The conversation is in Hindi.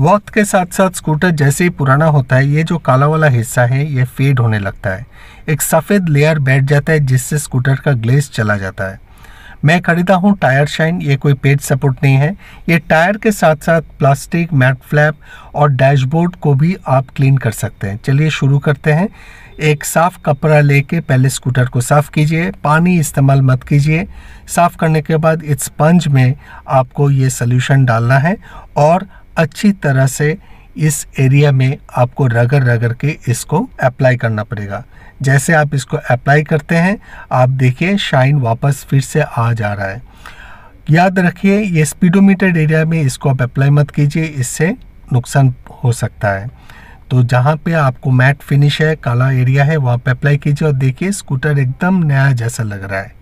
वक्त के साथ साथ स्कूटर जैसे ही पुराना होता है ये जो काला वाला हिस्सा है ये फेड होने लगता है एक सफ़ेद लेयर बैठ जाता है जिससे स्कूटर का ग्लेस चला जाता है मैं खरीदा हूँ टायर शाइन ये कोई पेज सपोर्ट नहीं है ये टायर के साथ साथ प्लास्टिक मैट फ्लैप और डैशबोर्ड को भी आप क्लीन कर सकते हैं चलिए शुरू करते हैं एक साफ़ कपड़ा लेके पहले स्कूटर को साफ़ कीजिए पानी इस्तेमाल मत कीजिए साफ़ करने के बाद इस स्पंज में आपको ये सल्यूशन डालना है और अच्छी तरह से इस एरिया में आपको रगड़ रगड़ के इसको अप्लाई करना पड़ेगा जैसे आप इसको अप्लाई करते हैं आप देखिए शाइन वापस फिर से आ जा रहा है याद रखिए ये स्पीडोमीटर एरिया में इसको आप अप्लाई मत कीजिए इससे नुकसान हो सकता है तो जहाँ पे आपको मैट फिनिश है काला एरिया है वहाँ पे अप्लाई कीजिए और देखिए स्कूटर एकदम नया जैसा लग रहा है